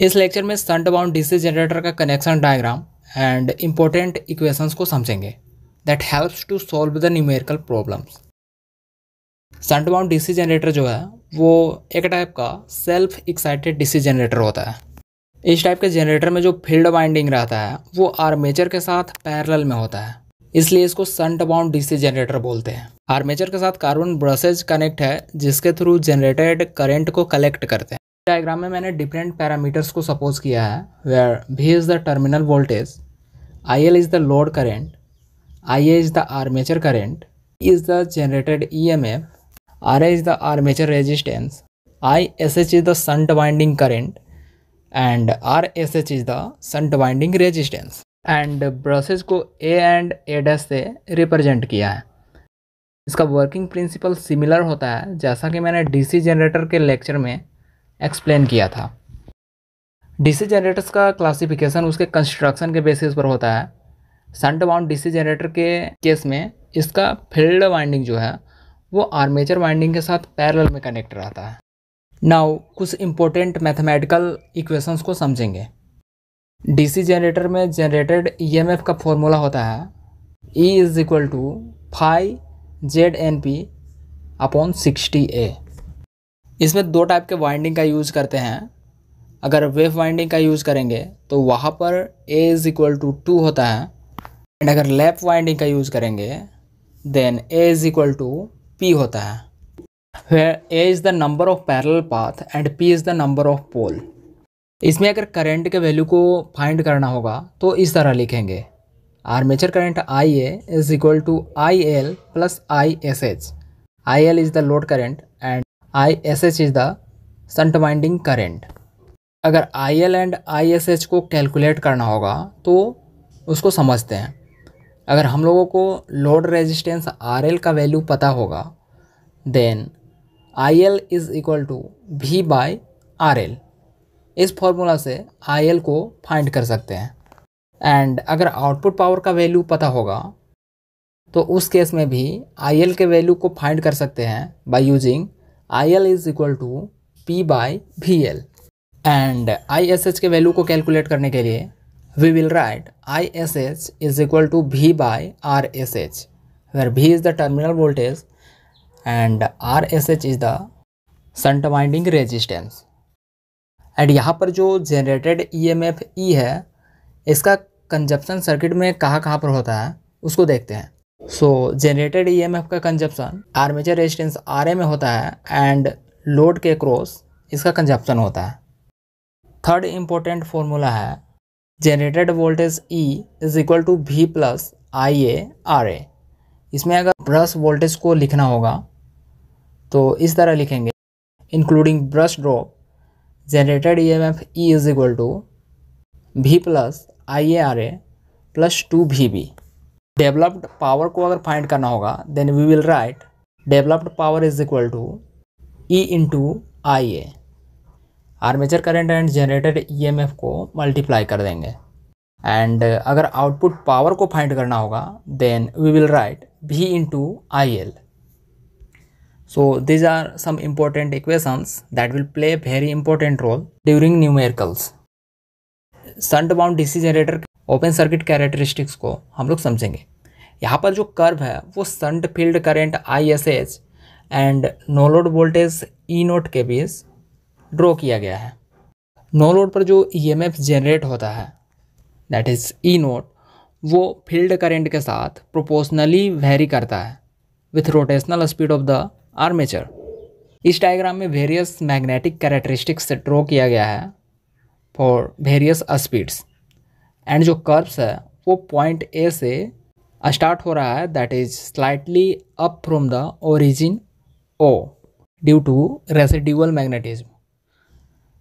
इस लेक्चर में shunt wound DC generator का connection diagram and important equations को समझेंगे that helps to solve the numerical problems shunt wound DC generator जो है वो एक टाइप का सेल्फ एक्साइटेड डीसी जनरेटर होता है इस टाइप के जनरेटर में जो फील्ड वाइंडिंग रहता है वो आर्मेचर के साथ पैरल में होता है इसलिए इसको सन्ट बाउंड डीसी जनरेटर बोलते हैं आर्मेचर के साथ कार्बन ब्रसेज कनेक्ट है जिसके थ्रू जनरेटेड करेंट को कलेक्ट करते हैं डायग्राम में मैंने डिफरेंट पैरामीटर्स को सपोज किया है where V is the terminal voltage I L is the load current I A is the armature current is the generated E M F R A is the armature resistance I S H is the shunt winding current and R S H is the shunt winding resistance and brushes को A and A dash से represent किया है इसका working principle similar होता है जैसा कि मैंने डीसी जनरेटर के लेक्चर में एक्सप्लेन किया था डीसी जनरेटर्स का क्लासिफिकेशन उसके कंस्ट्रक्शन के बेसिस पर होता है संट बाउंड डी जनरेटर के केस में इसका फील्ड वाइंडिंग जो है वो आर्मेचर वाइंडिंग के साथ पैरल में कनेक्ट रहता है नाउ कुछ इम्पोर्टेंट मैथमेटिकल इक्वेशंस को समझेंगे डीसी जनरेटर में जनरेटेड ईएमएफ का फॉर्मूला होता है E is equal to five Z N P upon sixty A इसमें दो टाइप के वाइंडिंग का यूज़ करते हैं अगर वेव वाइंडिंग का यूज़ करेंगे तो वहाँ पर A is equal to two होता है एंड अगर लेफ़्ट वाइंडिंग का यूज़ करेंगे then A is equal to P होता है A is the number of parallel path and P is the number of pole इसमें अगर करंट के वैल्यू को फाइंड करना होगा तो इस तरह लिखेंगे armature current I A is equal to I L plus I S H I L is the load current and I S H is the shunt winding current अगर I L and I S H को calculate करना होगा तो उसको समझते हैं अगर हम लोगों को लोड रेजिस्टेंस आर एल का वैल्यू पता होगा then I L is equal to V by R L इस फॉर्मूला से आई एल को फाइंड कर सकते हैं एंड अगर आउटपुट पावर का वैल्यू पता होगा तो उस केस में भी आई एल के वैल्यू को फाइंड कर सकते हैं by using I L is equal to P by V L and I S H के वैल्यू को कैलकुलेट करने के लिए we will write I S H is equal to V by R S H where V is the terminal voltage and R S H is the shunt winding resistance and यहाँ पर जो generated E M F E है इसका consumption circuit में कहाँ कहाँ पर होता है उसको देखते हैं so generated E M F का कंजप्शन आर्मेचर रेजिस्टेंस ए में होता है एंड लोड के क्रॉस इसका कंजप्शन होता है थर्ड इम्पोर्टेंट फॉर्मूला है generated voltage E is equal to V plus I A R A इसमें अगर ब्रश वोल्टेज को लिखना होगा तो इस तरह लिखेंगे including brush drop generated E M F E is equal to V plus I A R A plus two V B developed power को अगर फाइंड करना होगा then we will write developed power is equal to E into I A armature current and generated F को multiply कर देंगे and uh, अगर output power को find करना होगा then we will write V into I L so these are some important equations that will play very important role during numericals shunt wound DC generator open circuit characteristics को हम लोग समझेंगे यहाँ पर जो कर्व है वो shunt field current I S H and no load voltage E naught के बीच ड्रॉ किया गया है नो लोड पर जो ई एम एफ जनरेट होता है दैट इज़ ई नोट वो फील्ड करेंट के साथ प्रोपोर्शनली वेरी करता है with rotational speed of the armature इस डायग्राम में वेरियस मैग्नेटिक कैरेक्टरिस्टिक्स ड्रॉ किया गया है फॉर वेरियस स्पीड्स एंड जो कर्व्स है वो पॉइंट ए से स्टार्ट हो रहा है that is slightly up from the origin O due to residual magnetism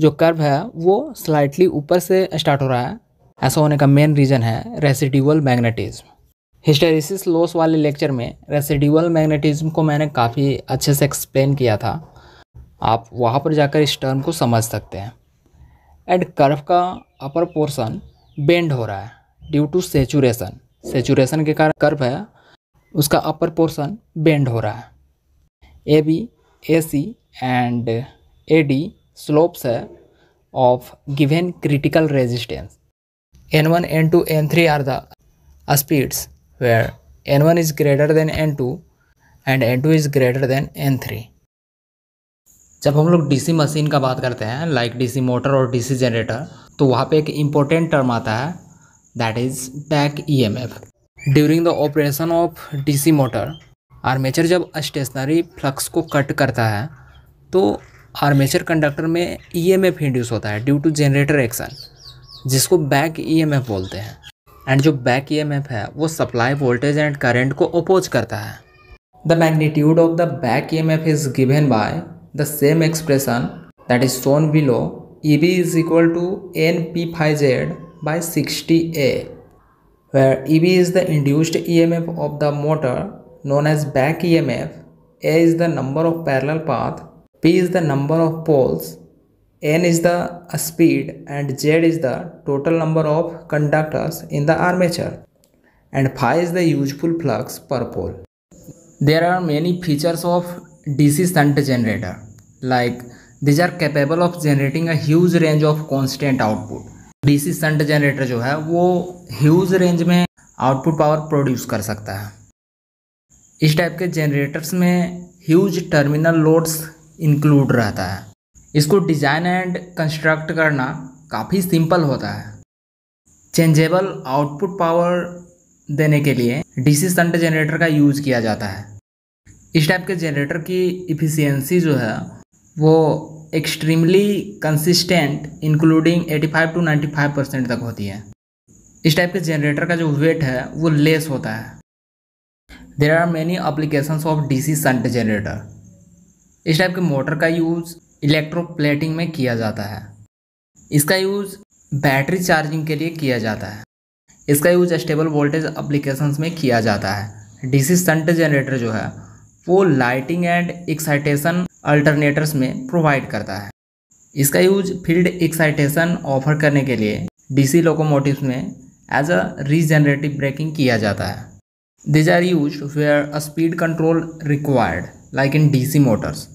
जो कर्व है वो स्लाइटली ऊपर से स्टार्ट हो रहा है ऐसा होने का मेन रीज़न है रेसिड्यूअल मैग्नेटिज्म हिस्टेरिसिस लॉस वाले लेक्चर में रेसिड्यूअल मैग्नेटिज्म को मैंने काफ़ी अच्छे से एक्सप्लेन किया था आप वहाँ पर जाकर इस टर्म को समझ सकते हैं एंड कर्व का अपर पोर्शन बेंड हो रहा है ड्यू टू सेचुरेशन सेचुरेशन के कारण कर्व है उसका अपर पोर्शन बेंड हो रहा है A B A C and A D slopes है of given critical resistance N one N two N three are the speeds where N one is greater than N two and N two is greater than N three जब हम लोग DC machine का बात करते हैं like DC motor और DC generator तो वहाँ पे एक इम्पोर्टेंट टर्म आता है that is back EMF during the operation of DC motor armature जब स्टेशनरी फ्लक्स को कट करता है तो आर्मेचर कंडक्टर में ईएमएफ इंड्यूस होता है ड्यू टू जनरेटर एक्शन जिसको बैक ईएमएफ बोलते हैं एंड जो बैक ईएमएफ है वो सप्लाई वोल्टेज एंड करेंट को अपोज करता है the magnitude of the back F is given by the same expression that is shown below EB is equal to np phi z by 60A where EB is the induced EMF of the motor known as back EMF, A is the number of parallel path, P is the number of poles, N is the speed and Z is the total number of conductors in the armature and phi is the useful flux per pole. There are many features of DC shunt generator. Like these are capable of generating a huge range of constant output. DC shunt generator जो है वो huge range में output power produce कर सकता है इस type के generators में ह्यूज टर्मिनल लोड्स इंक्लूड रहता है इसको डिज़ाइन एंड कंस्ट्रक्ट करना काफ़ी सिंपल होता है चेंजेबल आउटपुट पावर देने के लिए डीसी सी जनरेटर का यूज़ किया जाता है इस टाइप के जनरेटर की इफ़िशियंसी जो है वो extremely consistent including 85 to 95 percent तक होती है इस टाइप के जनरेटर का जो वेट है वो लेस होता है there are many application of D C shunt generator इस टाइप के मोटर का यूज़ इलेक्ट्रो प्लेटिंग में किया जाता है इसका यूज़ बैटरी चार्जिंग के लिए किया जाता है इसका यूज स्टेबल वोल्टेज अप्लीकेशन में किया जाता है डीसी संट जनरेटर जो है वो लाइटिंग एंड एक्साइटेशन अल्टरनेटर्स में प्रोवाइड करता है इसका यूज फील्ड एक्साइटेशन ऑफर करने के लिए डीसी लोकोमोटिव में एज अ रीजनरेटिव ब्रेकिंग किया जाता है these are used where a speed control required like in DC motors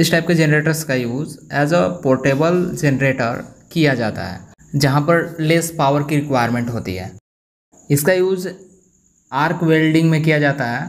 इस टाइप के जनरेटर्स का use as a portable generator किया जाता है जहाँ पर लेस पावर की रिक्वायरमेंट होती है इसका यूज़ आर्क वेल्डिंग में किया जाता है